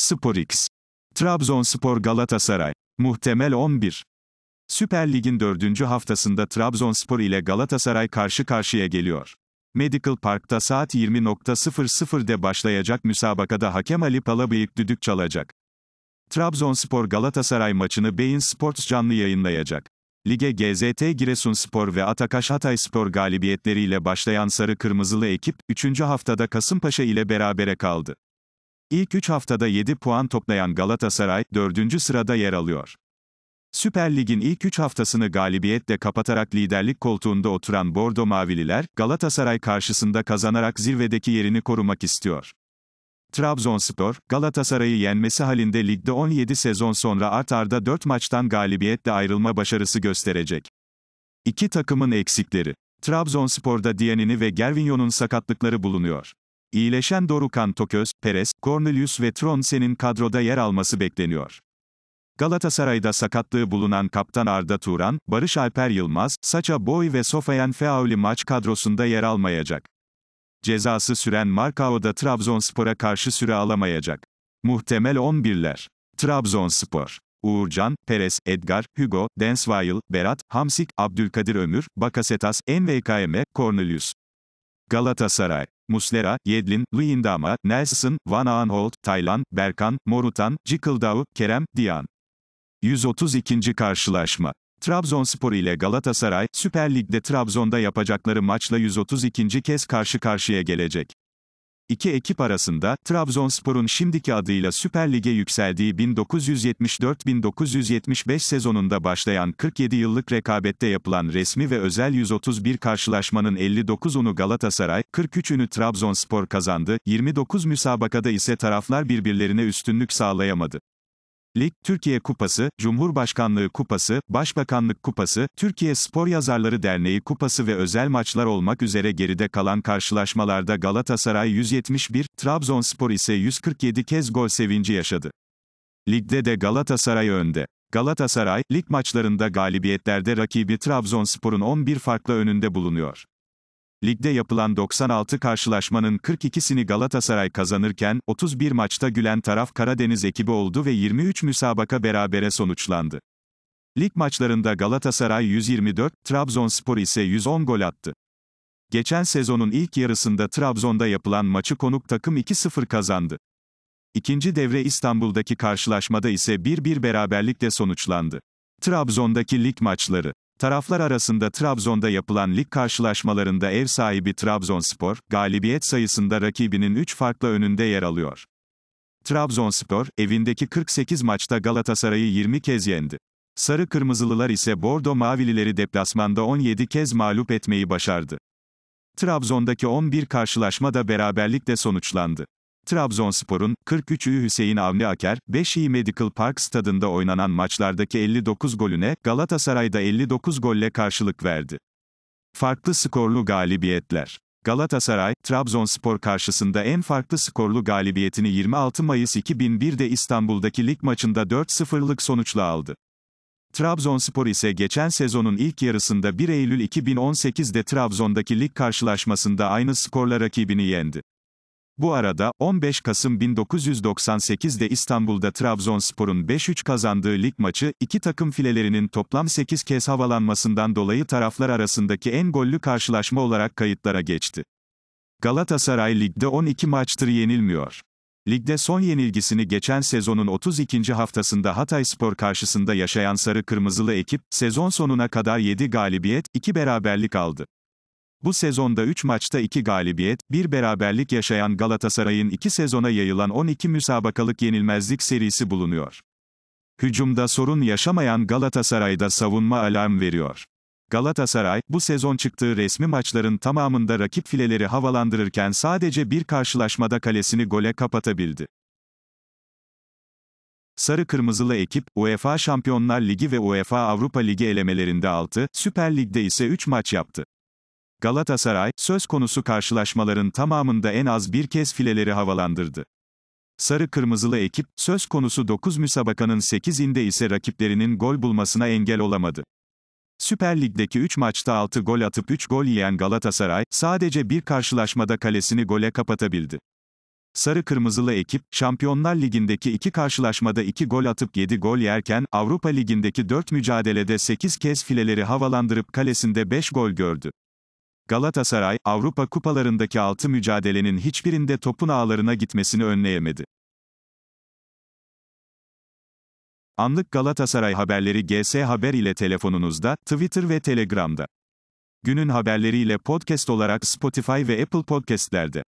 Sporx. Trabzonspor Galatasaray. Muhtemel 11. Süper Lig'in dördüncü haftasında Trabzonspor ile Galatasaray karşı karşıya geliyor. Medical Park'ta saat 20.00'de başlayacak müsabakada hakem Ali Palabıyık düdük çalacak. Trabzonspor Galatasaray maçını Beyin Sports canlı yayınlayacak. Lige GZT Giresunspor ve Atakaş Hatayspor galibiyetleriyle başlayan sarı kırmızılı ekip 3. haftada Kasımpaşa ile berabere kaldı. İlk 3 haftada 7 puan toplayan Galatasaray, 4. sırada yer alıyor. Süper Lig'in ilk 3 haftasını galibiyetle kapatarak liderlik koltuğunda oturan Bordo Mavililer, Galatasaray karşısında kazanarak zirvedeki yerini korumak istiyor. Trabzonspor, Galatasaray'ı yenmesi halinde ligde 17 sezon sonra art arda 4 maçtan galibiyetle ayrılma başarısı gösterecek. İki takımın eksikleri. Trabzonspor'da Diyanini ve Gervinho'nun sakatlıkları bulunuyor. İyileşen Dorukan Toköz, Perez, Cornelius ve Tronsen'in kadroda yer alması bekleniyor. Galatasaray'da sakatlığı bulunan kaptan Arda Turan, Barış Alper Yılmaz, Saça Boy ve Sofayan Feauli maç kadrosunda yer almayacak. Cezası süren Markao da Trabzonspor'a karşı süre alamayacak. Muhtemel 11'ler. Trabzonspor. Uğurcan, Perez, Edgar, Hugo, Densweil, Berat, Hamsik, Abdülkadir Ömür, Bakasetas, Envekayeme, Cornelius. Galatasaray. Muslera, Yedlin, Luyendama, Nelson, Van Aanholt, Taylan, Berkan, Morutan, Cikıldao, Kerem, Diyan. 132. Karşılaşma Trabzonspor ile Galatasaray, Süper Lig'de Trabzon'da yapacakları maçla 132. kez karşı karşıya gelecek. İki ekip arasında, Trabzonspor'un şimdiki adıyla Süper Lig'e yükseldiği 1974-1975 sezonunda başlayan 47 yıllık rekabette yapılan resmi ve özel 131 karşılaşmanın 59'unu Galatasaray, 43'ünü Trabzonspor kazandı, 29 müsabakada ise taraflar birbirlerine üstünlük sağlayamadı. Lig, Türkiye Kupası, Cumhurbaşkanlığı Kupası, Başbakanlık Kupası, Türkiye Spor Yazarları Derneği Kupası ve özel maçlar olmak üzere geride kalan karşılaşmalarda Galatasaray 171, Trabzonspor ise 147 kez gol sevinci yaşadı. Ligde de Galatasaray önde. Galatasaray, lig maçlarında galibiyetlerde rakibi Trabzonspor'un 11 farklı önünde bulunuyor. Ligde yapılan 96 karşılaşmanın 42'sini Galatasaray kazanırken, 31 maçta gülen taraf Karadeniz ekibi oldu ve 23 müsabaka berabere sonuçlandı. Lig maçlarında Galatasaray 124, Trabzonspor ise 110 gol attı. Geçen sezonun ilk yarısında Trabzon'da yapılan maçı konuk takım 2-0 kazandı. İkinci devre İstanbul'daki karşılaşmada ise 1-1 beraberlikle sonuçlandı. Trabzon'daki lig maçları Taraflar arasında Trabzon'da yapılan lig karşılaşmalarında ev sahibi Trabzonspor, galibiyet sayısında rakibinin 3 farkla önünde yer alıyor. Trabzonspor, evindeki 48 maçta Galatasaray'ı 20 kez yendi. Sarı Kırmızılılar ise Bordo Mavilileri deplasmanda 17 kez mağlup etmeyi başardı. Trabzon'daki 11 karşılaşma da beraberlikle sonuçlandı. Trabzonspor'un 43'ü Hüseyin Avni Aker, 5'i Medical Park stadında oynanan maçlardaki 59 golüne Galatasaray'da 59 golle karşılık verdi. Farklı skorlu galibiyetler Galatasaray, Trabzonspor karşısında en farklı skorlu galibiyetini 26 Mayıs 2001'de İstanbul'daki lig maçında 4-0'lık sonuçla aldı. Trabzonspor ise geçen sezonun ilk yarısında 1 Eylül 2018'de Trabzon'daki lig karşılaşmasında aynı skorla rakibini yendi. Bu arada, 15 Kasım 1998'de İstanbul'da Trabzonspor'un 5-3 kazandığı lig maçı, iki takım filelerinin toplam 8 kez havalanmasından dolayı taraflar arasındaki en gollü karşılaşma olarak kayıtlara geçti. Galatasaray ligde 12 maçtır yenilmiyor. Ligde son yenilgisini geçen sezonun 32. haftasında Hatay Spor karşısında yaşayan Sarı Kırmızılı ekip, sezon sonuna kadar 7 galibiyet, 2 beraberlik aldı. Bu sezonda 3 maçta 2 galibiyet, 1 beraberlik yaşayan Galatasaray'ın 2 sezona yayılan 12 müsabakalık yenilmezlik serisi bulunuyor. Hücumda sorun yaşamayan Galatasaray'da savunma alarm veriyor. Galatasaray, bu sezon çıktığı resmi maçların tamamında rakip fileleri havalandırırken sadece bir karşılaşmada kalesini gole kapatabildi. Sarı Kırmızılı ekip, UEFA Şampiyonlar Ligi ve UEFA Avrupa Ligi elemelerinde 6, Süper Lig'de ise 3 maç yaptı. Galatasaray, söz konusu karşılaşmaların tamamında en az bir kez fileleri havalandırdı. Sarı kırmızılı ekip, söz konusu 9 müsabakanın 8'inde ise rakiplerinin gol bulmasına engel olamadı. Süper Lig'deki 3 maçta 6 gol atıp 3 gol yiyen Galatasaray, sadece bir karşılaşmada kalesini gole kapatabildi. Sarı Kırmızılı ekip, Şampiyonlar Ligi'ndeki 2 karşılaşmada 2 gol atıp 7 gol yerken, Avrupa Ligi'ndeki 4 mücadelede 8 kez fileleri havalandırıp kalesinde 5 gol gördü. Galatasaray, Avrupa kupalarındaki altı mücadelenin hiçbirinde topun ağlarına gitmesini önleyemedi. Anlık Galatasaray haberleri GS Haber ile telefonunuzda, Twitter ve Telegram'da. Günün haberleriyle podcast olarak Spotify ve Apple Podcast'lerde.